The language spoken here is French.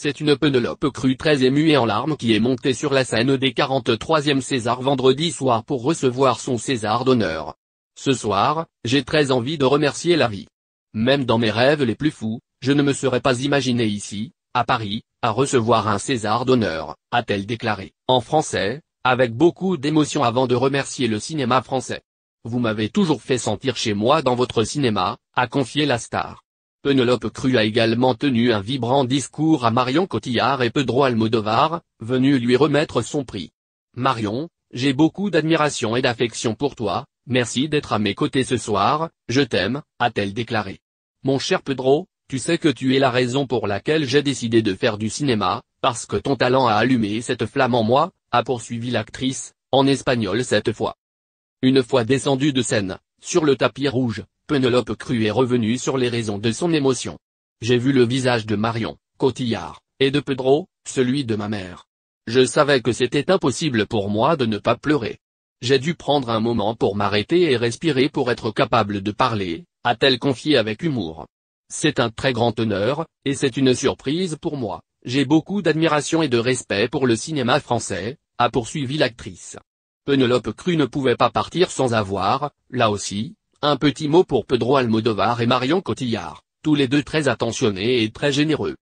C'est une Penelope crue très émue et en larmes qui est montée sur la scène des 43e César vendredi soir pour recevoir son César d'honneur. Ce soir, j'ai très envie de remercier la vie. Même dans mes rêves les plus fous, je ne me serais pas imaginé ici, à Paris, à recevoir un César d'honneur, a-t-elle déclaré, en français, avec beaucoup d'émotion avant de remercier le cinéma français. Vous m'avez toujours fait sentir chez moi dans votre cinéma, a confié la star. Penelope Crue a également tenu un vibrant discours à Marion Cotillard et Pedro Almodovar, venu lui remettre son prix. Marion, j'ai beaucoup d'admiration et d'affection pour toi, merci d'être à mes côtés ce soir, je t'aime, a-t-elle déclaré. Mon cher Pedro, tu sais que tu es la raison pour laquelle j'ai décidé de faire du cinéma, parce que ton talent a allumé cette flamme en moi, a poursuivi l'actrice, en espagnol cette fois. Une fois descendue de scène, sur le tapis rouge, Penelope Cru est revenue sur les raisons de son émotion. J'ai vu le visage de Marion, Cotillard, et de Pedro, celui de ma mère. Je savais que c'était impossible pour moi de ne pas pleurer. J'ai dû prendre un moment pour m'arrêter et respirer pour être capable de parler, a-t-elle confié avec humour. C'est un très grand honneur, et c'est une surprise pour moi. J'ai beaucoup d'admiration et de respect pour le cinéma français, a poursuivi l'actrice. Penelope Cru ne pouvait pas partir sans avoir, là aussi, un petit mot pour Pedro Almodovar et Marion Cotillard, tous les deux très attentionnés et très généreux.